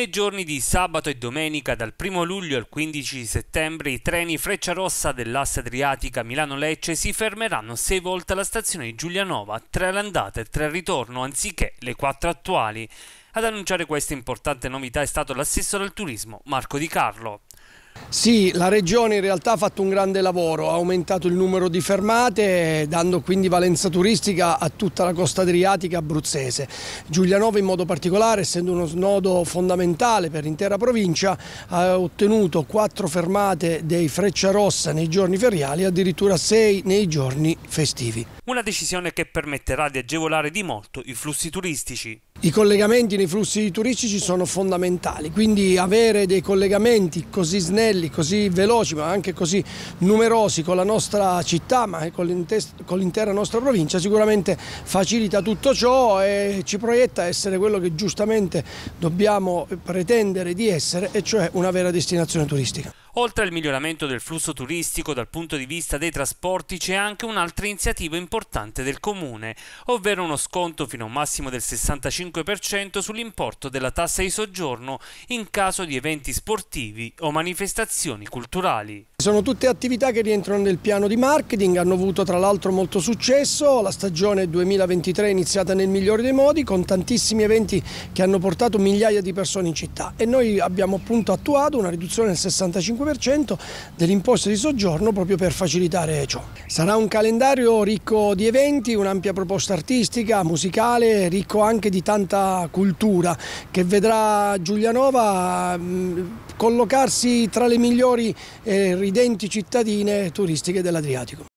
Nei giorni di sabato e domenica dal 1 luglio al 15 settembre i treni Freccia Rossa dell'asse adriatica Milano-Lecce si fermeranno sei volte alla stazione di Giulianova, tre all'andata e tre al ritorno anziché le quattro attuali. Ad annunciare questa importante novità è stato l'assessore al turismo Marco Di Carlo. Sì, la Regione in realtà ha fatto un grande lavoro, ha aumentato il numero di fermate dando quindi valenza turistica a tutta la costa adriatica abruzzese. Giulianova in modo particolare, essendo uno snodo fondamentale per l'intera provincia, ha ottenuto quattro fermate dei Freccia Rossa nei giorni feriali e addirittura sei nei giorni festivi. Una decisione che permetterà di agevolare di molto i flussi turistici. I collegamenti nei flussi turistici sono fondamentali, quindi avere dei collegamenti così snelli, così veloci ma anche così numerosi con la nostra città ma anche con l'intera nostra provincia sicuramente facilita tutto ciò e ci proietta a essere quello che giustamente dobbiamo pretendere di essere e cioè una vera destinazione turistica. Oltre al miglioramento del flusso turistico dal punto di vista dei trasporti c'è anche un'altra iniziativa importante del comune, ovvero uno sconto fino a un massimo del 65% sull'importo della tassa di soggiorno in caso di eventi sportivi o manifestazioni culturali. Sono tutte attività che rientrano nel piano di marketing, hanno avuto tra l'altro molto successo, la stagione 2023 è iniziata nel migliore dei modi con tantissimi eventi che hanno portato migliaia di persone in città e noi abbiamo appunto attuato una riduzione del 65% dell'imposta di soggiorno proprio per facilitare ciò. Sarà un calendario ricco di eventi, un'ampia proposta artistica, musicale, ricco anche di tanta cultura che vedrà Giulianova mm, collocarsi tra le migliori eh, ridenti cittadine turistiche dell'Adriatico.